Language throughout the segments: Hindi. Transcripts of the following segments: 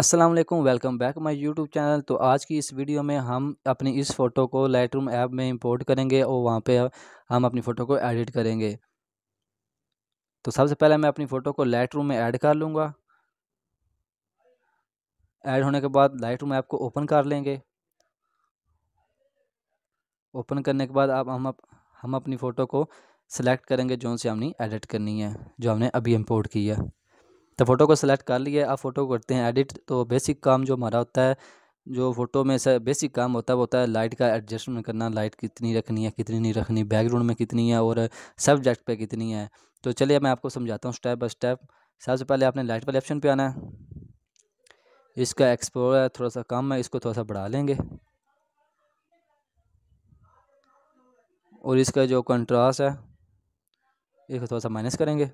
Aslam welcome back my YouTube channel तो आज की इस वीडियो में हम अपनी इस फ़ोटो को रूम ऐप में इंपोर्ट करेंगे और वहाँ पे हम अपनी फ़ोटो को एडिट करेंगे तो सबसे पहले मैं अपनी फ़ोटो को रूम में ऐड कर लूँगा ऐड होने के बाद रूम ऐप को ओपन कर लेंगे ओपन करने के बाद आप हम अप, हम अपनी फ़ोटो को सिलेक्ट करेंगे जो से हमने एडिट करनी है जो हमने अभी इम्पोर्ट की है तो फ़ोटो को सेलेक्ट कर लिए अब फ़ोटो करते हैं एडिट तो बेसिक काम जो हमारा होता है जो फ़ोटो में से बेसिक काम होता है वो होता है लाइट का एडजस्टमेंट करना लाइट कितनी रखनी है कितनी नहीं रखनी बैकग्राउंड में कितनी है और सब्जेक्ट पे कितनी है तो चलिए मैं आपको समझाता हूँ स्टेप बाई स्टेप सबसे पहले आपने लाइट वाले ऑप्शन पर आना है इसका है थोड़ा सा कम है इसको थोड़ा सा बढ़ा लेंगे और इसका जो कंट्रास्ट है इसको थोड़ा सा माइनस करेंगे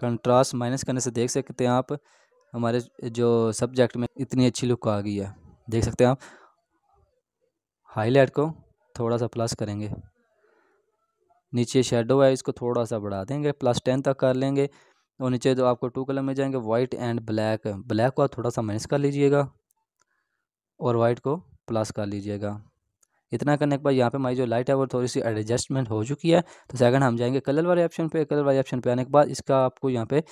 कंट्रास्ट माइनस करने से देख सकते हैं आप हमारे जो सब्जेक्ट में इतनी अच्छी लुक आ गई है देख सकते हैं आप हाईलाइट को थोड़ा सा प्लस करेंगे नीचे शेडो है इसको थोड़ा सा बढ़ा देंगे प्लस टेन तक कर लेंगे और नीचे जो आपको टू कलर में जाएंगे वाइट एंड ब्लैक ब्लैक को थोड़ा सा माइनस कर लीजिएगा और वाइट को प्लस कर लीजिएगा इतना करने के बाद यहाँ पे हमारी जो लाइट है वो थोड़ी सी एडजस्टमेंट हो चुकी है तो सेकंड हम जाएंगे कलर वाले ऑप्शन पे कलर वाले ऑप्शन पे आने के बाद इसका आपको यहाँ पे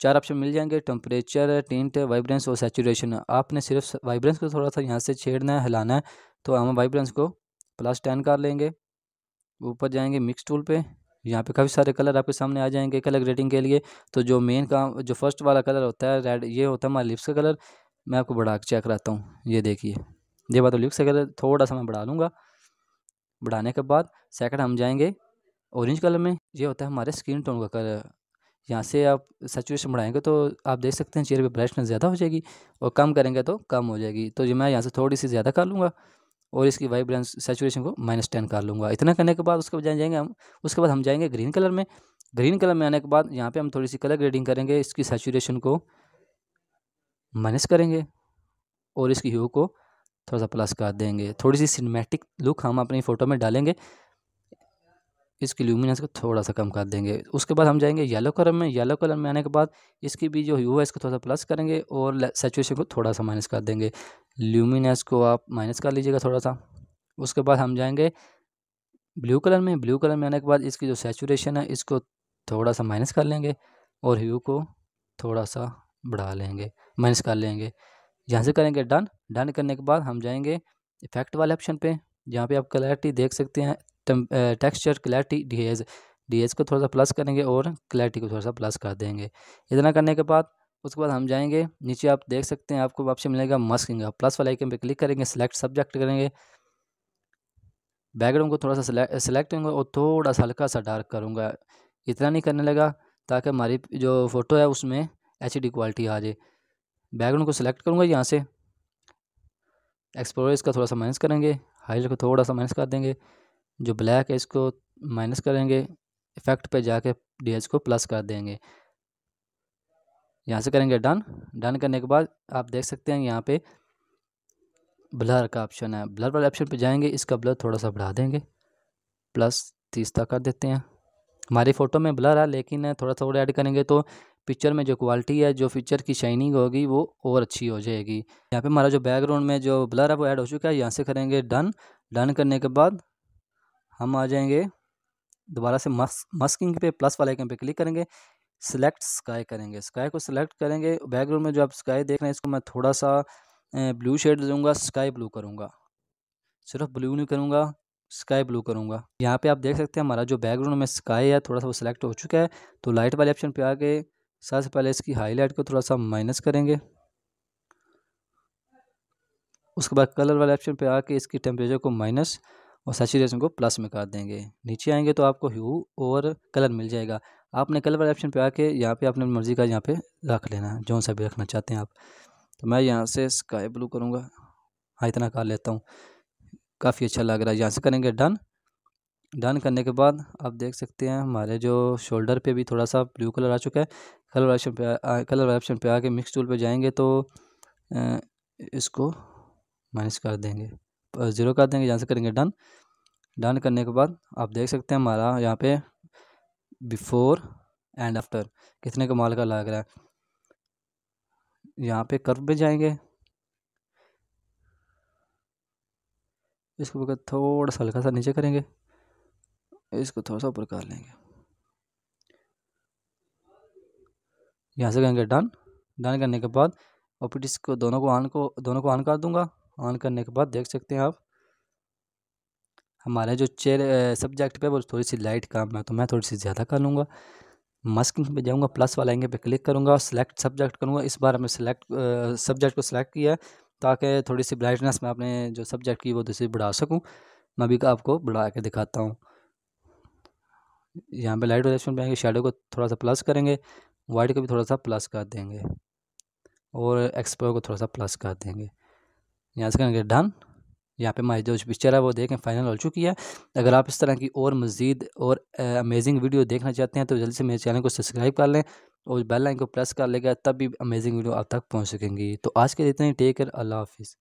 चार ऑप्शन मिल जाएंगे टेम्परेचर टेंट वाइब्रेंस और सेचुरेशन आपने सिर्फ वाइब्रेंस को थोड़ा सा यहाँ से छेड़ना है हिलाना है तो हम वाइब्रेंस को प्लस टेन कर लेंगे ऊपर जाएंगे मिक्स टूल पे यहाँ पे काफ़ी सारे कलर आपके सामने आ जाएंगे कलर ग्रेडिंग के लिए तो जो मेन काम जो फर्स्ट वाला कलर होता है रेड ये होता है हमारे लिप्स का कलर मैं आपको बड़ा चेक कराता हूँ ये देखिए ये बात तो लिख सके तो थोड़ा सा मैं बढ़ा लूँगा बढ़ाने के बाद सेकंड हम जाएंगे ऑरेंज कलर में ये होता है हमारे स्किन टोन का कलर यहाँ से आप सचुएशन बढ़ाएंगे तो आप देख सकते हैं चेहरे पे ब्राइटनेस ज़्यादा हो जाएगी और कम करेंगे तो कम हो जाएगी तो ये मैं यहाँ से थोड़ी सी ज़्यादा कर लूँगा और इसकी वाइब्रेंस सेचुएशन को माइनस टेन कर लूँगा इतना करने के बाद उसके बाद जाएंगे हम उसके बाद हम जाएंगे ग्रीन कलर में ग्रीन कलर में आने के बाद यहाँ पर हम थोड़ी सी कलर ग्रेडिंग करेंगे इसकी सेचुएशन को माइनस करेंगे और इसकी ह्यू को थोड़ा सा प्लस कर देंगे थोड़ी सी सिनेमैटिक लुक हम अपनी फ़ोटो में डालेंगे इसकी ल्यूमिनस को थोड़ा सा कम कर देंगे उसके बाद हम जाएंगे येलो कलर में येलो कलर में आने के बाद इसकी भी जो यू है इसको थोड़ा सा प्लस करेंगे और सेचुएशन को थोड़ा सा माइनस कर देंगे ल्यूमिनस को आप माइनस कर लीजिएगा थोड़ा सा उसके बाद हम जाएंगे ब्लू कलर में ब्लू कलर में आने के बाद इसकी जो सेचुरेशन है इसको थोड़ा सा माइनस कर लेंगे और ह्यू को थोड़ा सा बढ़ा लेंगे माइनस कर लेंगे यहाँ से करेंगे डन डन करने के बाद हम जाएंगे इफेक्ट वाले ऑप्शन पे जहाँ पे आप क्लैरिटी देख सकते हैं टेक्सचर क्लैरिटी डी डीएज को थोड़ा सा प्लस करेंगे और क्लैरिटी को थोड़ा सा प्लस कर देंगे इतना करने के बाद उसके बाद हम जाएंगे नीचे आप देख सकते हैं आपको ऑप्शन मिलेगा मस्किंग आप प्लस वाले आइकन पे क्लिक करेंगे सेलेक्ट सब्जेक्ट करेंगे बैकग्राउंड को थोड़ा सा सिलेक्ट करूँगा और थोड़ा सा हल्का सा डार्क करूँगा इतना नहीं करने लगा ताकि हमारी जो फ़ोटो है उसमें एच क्वालिटी आ जाए बैकग्राउंड को सिलेक्ट करूँगा यहाँ से एक्सप्लोर इसका थोड़ा सा माइनस करेंगे हाईलाइट को थोड़ा सा माइनस कर देंगे जो ब्लैक है इसको माइनस करेंगे इफेक्ट पे जाके डी को प्लस कर देंगे यहाँ से करेंगे डन डन करने के बाद आप देख सकते हैं यहाँ पे ब्लर का ऑप्शन है ब्लर वाले ऑप्शन पे जाएंगे इसका ब्लर थोड़ा सा बढ़ा देंगे प्लस तीस तक कर देते हैं हमारी फ़ोटो में ब्लर है लेकिन थोड़ा थोड़ा ऐड करेंगे तो पिक्चर में जो क्वालिटी है जो पिक्चर की शाइनिंग होगी वो और अच्छी हो जाएगी यहाँ पे हमारा जो बैकग्राउंड में जो ब्लर है वो ऐड हो चुका है यहाँ से करेंगे डन डन करने के बाद हम आ जाएंगे दोबारा से मस्क मस्किंग पे प्लस वाले आइकन पे क्लिक करेंगे सिलेक्ट स्काई करेंगे स्काई को सिलेक्ट करेंगे बैकग्राउंड में जो आप स्काई देख रहे हैं इसको मैं थोड़ा सा ब्लू शेड दूँगा स्काई ब्लू करूँगा सिर्फ ब्लू नहीं करूँगा स्काई ब्लू करूँगा यहाँ पे आप देख सकते हैं हमारा जो बैकग्राउंड में स्काई है थोड़ा सा वो सिलेक्ट हो चुका है तो लाइट वाले ऑप्शन पे आके सबसे पहले इसकी हाईलाइट को थोड़ा सा माइनस करेंगे उसके बाद कलर वाले ऑप्शन पे आके इसकी टेम्परेचर को माइनस और सेचुरेशन को प्लस में कर देंगे नीचे आएंगे तो आपको ह्यू और कलर मिल जाएगा आपने कलर वाले ऑप्शन पे आके यहाँ पे अपनी मर्ज़ी का यहाँ पे रख लेना है जो सा भी रखना चाहते हैं आप तो मैं यहाँ से स्काई ब्लू करूँगा हाँ इतना कर लेता हूँ काफ़ी अच्छा लग रहा है यहाँ से करेंगे डन डन करने के बाद आप देख सकते हैं हमारे जो शोल्डर पे भी थोड़ा सा ब्लू कलर आ चुका है कलर ऑप्शन पे आ, कलर ऑप्शन पे आके मिक्स टूल पे जाएंगे तो इसको माइनस कर देंगे ज़ीरो कर देंगे यहाँ से करेंगे डन डन करने के बाद आप देख सकते हैं हमारा यहाँ पे बिफोर एंड आफ्टर कितने कमाल का लग रहा है यहाँ पे कर्व पे जाएंगे इसको थोड़ा सा हल्का सा नीचे करेंगे इसको थोड़ा सा ऊपर कर लेंगे यहाँ से करेंगे डन डन करने के बाद फिर को दोनों को ऑन को दोनों को ऑन कर दूंगा ऑन करने के बाद देख सकते हैं आप हमारे जो चेयर सब्जेक्ट पे वो थोड़ी सी लाइट कम है तो मैं थोड़ी सी ज़्यादा कर लूँगा मस्क पे जाऊँगा प्लस वाला एंगे पे क्लिक करूँगा सेलेक्ट सब्जेक्ट करूँगा इस बार हमें सेलेक्ट सब्जेक्ट को सिलेक्ट किया है ताकि थोड़ी सी ब्राइटनेस में अपने जो सब्जेक्ट की वो दूसरी बढ़ा सकूँ मैं भी आपको बढ़ा के दिखाता हूँ यहाँ पे लाइट रिफ्लेक्शन पे आएंगे शेडो को थोड़ा सा प्लस करेंगे वाइट को भी थोड़ा सा प्लस कर देंगे और एक्सपोर को थोड़ा सा प्लस कर देंगे यहाँ से करेंगे डन यहाँ पे हमारी जो पिक्चर है वो देखें फाइनल हो चुकी है अगर आप इस तरह की और मज़ीद और अमेजिंग वीडियो देखना चाहते हैं तो जल्दी से मेरे चैनल को सब्सक्राइब कर लें और बेल लाइन को प्रेस कर लेगा तब भी अमेजिंग वीडियो आप तक पहुँच सकेंगी तो आज के देते हैं टेक केयर अल्लाह हाफिज़